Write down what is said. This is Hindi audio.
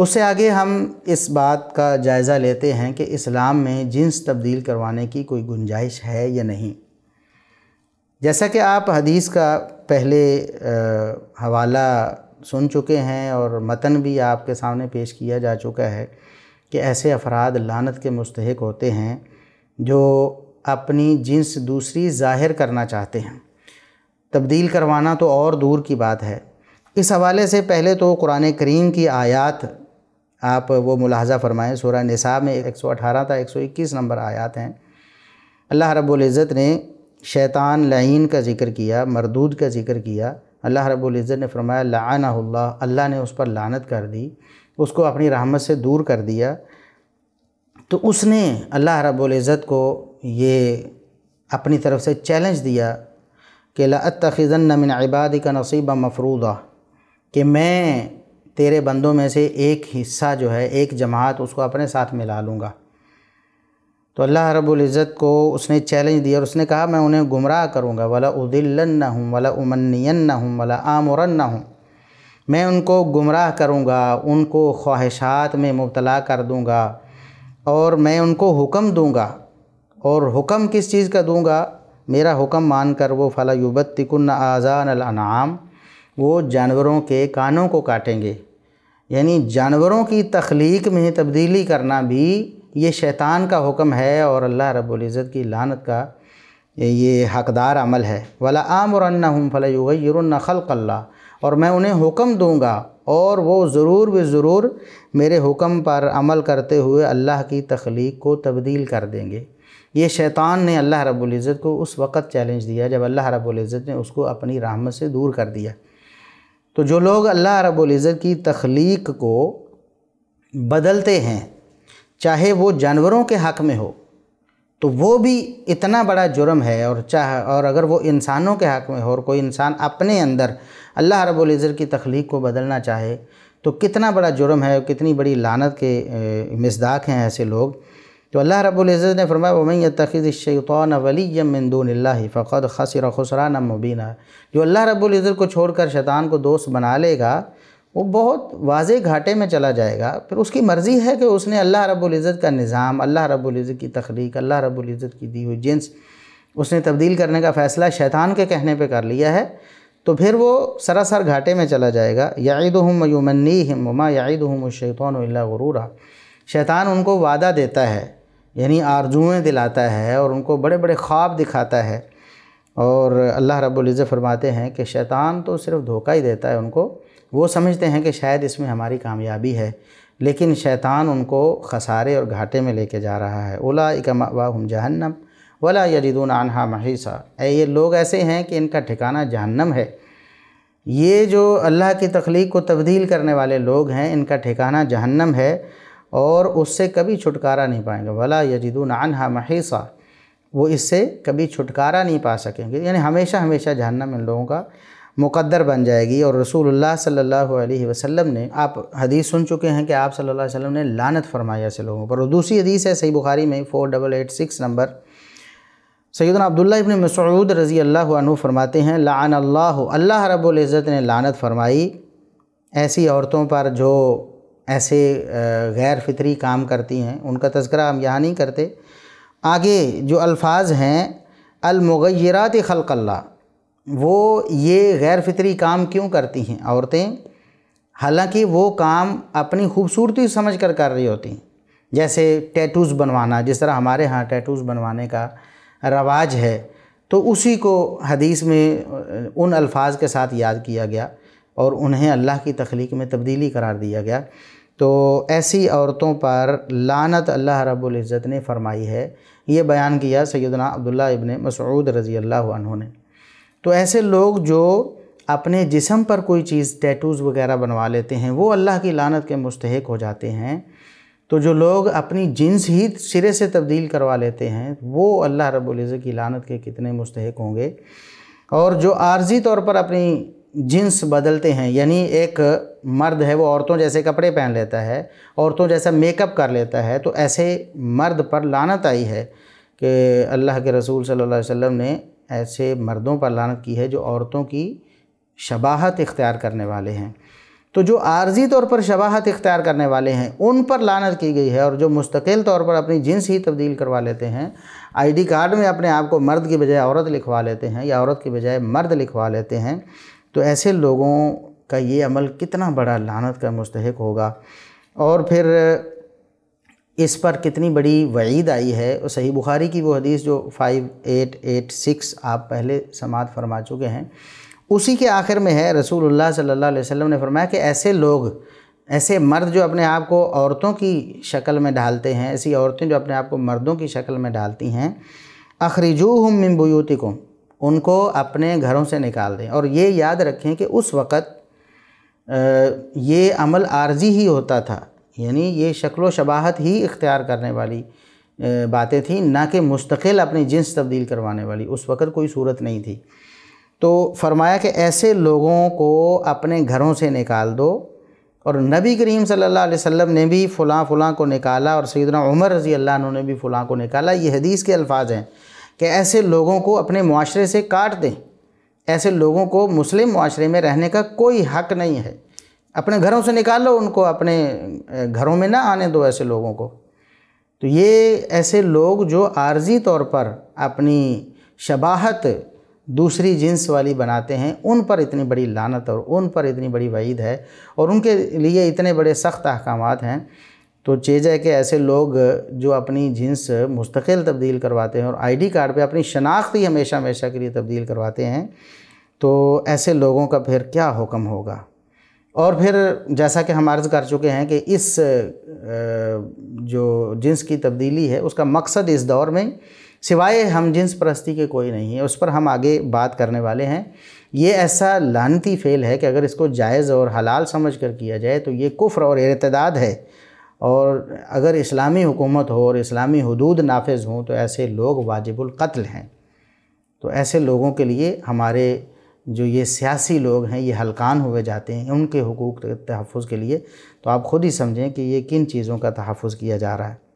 उससे आगे हम इस बात का जायज़ा लेते हैं कि इस्लाम में जिन्स तब्दील करवाने की कोई गुंजाइश है या नहीं जैसा कि आप हदीस का पहले हवाला सुन चुके हैं और मतन भी आपके सामने पेश किया जा चुका है कि ऐसे अफराद लानत के मुस्तक होते हैं जो अपनी जिन्स दूसरी ज़ाहिर करना चाहते हैं तब्दील करवाना तो और दूर की बात है इस हवाले से पहले तो कुरान करीम की आयात आप वो मुलाजा फरमाएँ सूरा नसा में एक सौ अठारह था एक सौ इक्कीस नंबर आयात हैं अल्लाह रबुल्ज़त ने शैतान लाइन का जिक्र किया मरदूद का जिक्र किया अल्लाह रबुल्ज़त ने फरमाया लाना अल्लाह ने उस पर लानत कर दी उसको अपनी रहमत से दूर कर दिया तो उसने अल्लाह रबुल्ज़त को ये अपनी तरफ से चैलेंज दिया कि लातखन नमिन इबाद का नसीबा मफरूदा कि मैं तेरे बंदों में से एक हिस्सा जो है एक जमात उसको अपने साथ मिला लूँगा तो अल्लाह रबुल्ज़त को उसने चैलेंज दिया और उसने कहा मैं उन्हें गुमराह करूँगा वाला उदिल्लन न हूँ वाला उमनियन न हूँ वाला आमरन न हूँ मैं उनको गुमराह करूँगा उनको ख्वाहिशात में मुबतला कर दूँगा और मैं उनको हुक्म दूँगा और हुक्म किस चीज़ का दूँगा मेरा हुक्म मान कर वो फला युबत तिकुन आज़ान अनाम वो जानवरों के कानों को काटेंगे यानी जानवरों की तख्लीक में तब्दीली करना भी ये शैतान का हुक्म है और अल्लाह रब्ज़त की लानत का ये हकदार अमल है वला आमरना हम फ़लयुगैरन खल्कल्ला और मैं उन्हें हुक्म दूंगा और वो ज़रूर भी ज़रूर मेरे हुक्म पर अमल करते हुए अल्लाह की तख्लीक को तब्दील कर देंगे ये शैतान ने अल्लाह रब्ज़त को उस वक़्त चैलेंज दिया जब अल्लाह रब्ज़त ने उसको अपनी रहमत से दूर कर दिया तो जो लोग अल्लाह रब्ज़त की तख्लीक को बदलते हैं चाहे वो जानवरों के हक़ में हो तो वो भी इतना बड़ा जुर्म है और चाह और अगर वो इंसानों के हक़ में हो और कोई इंसान अपने अंदर अल्लाह रब्ज़त की तख्लीक को बदलना चाहे तो कितना बड़ा जुर्म है कितनी बड़ी लानत के मजदाक हैं ऐसे लोग तो अल्लाह रबुल्ज़त ने फरमाया वमैन तखिज़शन वलीमदूनला फ़क़द खसर खसरान मुबीना जो अल्लाह रबुल्ज़त को छोड़कर शैतान को दोस्त बना लेगा वो बहुत वाज घाटे में चला जाएगा फिर उसकी मर्ज़ी है कि उसने अल्लाह रबुल्ज़त का निज़ाम अल्लाह रबुल्ज़त की तखलीक अल्लाह रबुल्ज़त की दी हुई जिन्स उसने तब्दील करने का फ़ैसला शैतान के कहने पर कर लिया है तो फिर वो सरासर घाटे में चला जाएगा याद हम हम ममा याद हम शैतान गुरूरा शैतान उनको वादा देता है यानी आरजुएँ दिलाता है और उनको बड़े बड़े ख्वाब दिखाता है और अल्लाह रब्ज़त फरमाते हैं कि शैतान तो सिर्फ धोखा ही देता है उनको वो समझते हैं कि शायद इसमें हमारी कामयाबी है लेकिन शैतान उनको खसारे और घाटे में लेके जा रहा है ओला इकमा हम जहन्नम वला यजिदून आनहा महीसा ये लोग ऐसे हैं कि इनका ठिकाना जहन्नम है ये जो अल्लाह की तख्लीक को तब्दील करने वाले लोग हैं इनका ठिकाना जहन्नम है और उससे कभी छुटकारा नहीं पाएंगे भला यजिदून अनहा महेसा वो इससे कभी छुटकारा नहीं पा सकेंगे यानी हमेशा हमेशा जहन्नम इन लोगों का मुकद्दर बन जाएगी और रसूलुल्लाह सल्लल्लाहु अलैहि वसल्लम ने आप हदीस सुन चुके हैं कि आप सल्लल्लाहु अलैहि वसल्लम ने लानत फरमाया ऐसे लोगों पर और दूसरी हदीस है सही बुखारी में four double eight six number सैदन अब्दुल्ला इबन मसूद रज़ी अल्लाह अनु फरमाते हैं लान अल्लाह अल्लाह रब्बुल इज़्ज़त ने लानत फरमाई ऐसी औरतों पर जो ऐसे गैर फितरी काम करती हैं उनका तस्करा हम यहाँ नहीं करते आगे जो अल्फाज हैं अलमग़रात खलकल्ला वो ये गैर फितरी काम क्यों करती हैं औरतें हालांकि वो काम अपनी खूबसूरती समझ कर कर रही होती हैं जैसे टैटूज़ बनवाना जिस तरह हमारे यहाँ टैटूज़ बनवाने का रवाज है तो उसी को हदीस में उन अल्फाज के साथ याद किया गया और उन्हें अल्लाह की तख्लीक में तब्दीली करार दिया गया तो ऐसी औरतों पर लानत अल्लाह रब्बुल इज़्ज़त ने फरमाई है ये बयान किया सैदना अब्दुल्ला इबन मसऊद रज़ी अल्लाह ने तो ऐसे लोग जो अपने जिसम पर कोई चीज़ टैटूज़ वगैरह बनवा लेते हैं वो अल्लाह की लानत के मुस्तक हो जाते हैं तो जो लोग अपनी जिन्स ही सिरे से तब्दील करवा लेते हैं वो अल्लाह रब्ज़ की लानत के कितने मुस्तक होंगे और जो आर्जी तौर पर अपनी जिन्स बदलते हैं यानी एक मर्द है वो औरतों जैसे कपड़े पहन लेता है औरतों जैसा मेकअप कर लेता है तो ऐसे मर्द पर लानत आई है कि अल्लाह के रसूल सल्लल्लाहु अलैहि वसल्लम ने ऐसे मर्दों पर लानत की है जो औरतों की शबाहत इख्तियार करने वाले हैं तो जो आर्जी तौर पर शबाहत इख्तियार करने वाले हैं उन पर लानत की गई है और जो मुस्तकिल तौर पर अपनी जिन्स ही तब्दील करवा लेते हैं आईडी कार्ड में अपने आप को मर्द की बजाय औरत लिखवा लेते हैं या औरत की बजाय मर्द लिखवा लेते हैं तो ऐसे लोगों का ये अमल कितना बड़ा लानत का मुस्तक होगा और फिर इस पर कितनी बड़ी वईद आई है और सही बुखारी की वो हदीस जो फाइव एट एट सिक्स आप पहले समात फरमा चुके हैं उसी के आखिर में है रसूलुल्लाह सल्लल्लाहु अलैहि वसल्लम ने फरमाया कि ऐसे लोग ऐसे मर्द जो अपने आप को औरतों की शक्ल में डालते हैं ऐसी औरतें जो अपने आप को मर्दों की शक्ल में डालती हैं अखरजू हम को उनको अपने घरों से निकाल दें और ये याद रखें कि उस वक़्त ये अमल आर्जी ही होता था यानी ये शक्ल शबाहत ही इख्तियार करने वाली बातें थी ना कि मुस्तकिल अपनी जिन्स तब्दील करवाने वाली उस वक़्त कोई सूरत नहीं थी तो फरमाया कि ऐसे लोगों को अपने घरों से निकाल दो और नबी करीम सल्लल्लाहु अलैहि वसल्लम ने भी फ़लाँ फ़लाँ को निकाला और सैदना उमर रज़ी अल्लाह ने भी फ़लाँ को निकाला ये हदीस के अल्फाज हैं कि ऐसे लोगों को अपने माशरे से काट दें ऐसे लोगों को मुस्लिम माशरे में रहने का कोई हक नहीं है अपने घरों से निकाल लो उनको अपने घरों में ना आने दो ऐसे लोगों को तो ये ऐसे लोग जो आर्जी तौर पर अपनी शबाहत दूसरी जिन्स वाली बनाते हैं उन पर इतनी बड़ी लानत और उन पर इतनी बड़ी वईद है और उनके लिए इतने बड़े सख्त अहकाम हैं तो चेज है कि ऐसे लोग जो अपनी जिन्स मुस्तकिल तब्दील करवाते हैं और आईडी कार्ड पे अपनी शनाख्त ही हमेशा हमेशा के लिए तब्दील करवाते हैं तो ऐसे लोगों का फिर क्या हुक्म होगा और फिर जैसा कि हम अर्ज़ कर चुके हैं कि इस जो जिन्स की तब्दीली है उसका मकसद इस दौर में सिवाय हम जिन्स परस्ती के कोई नहीं है उस पर हम आगे बात करने वाले हैं ये ऐसा लानती फ़ेल है कि अगर इसको जायज़ और हलाल समझ कर किया जाए तो ये कुफ्र और इरतदाद है और अगर इस्लामी हुकूमत हो और इस्लामी हदूद नाफज हों तो ऐसे लोग वाजिबुल कत्ल हैं तो ऐसे लोगों के लिए हमारे जो ये सियासी लोग हैं ये हलकान हुए जाते हैं उनके हकूक़ तहफ़ के लिए तो आप ख़ुद ही समझें कि ये किन चीज़ों का तहफ़ किया जा रहा है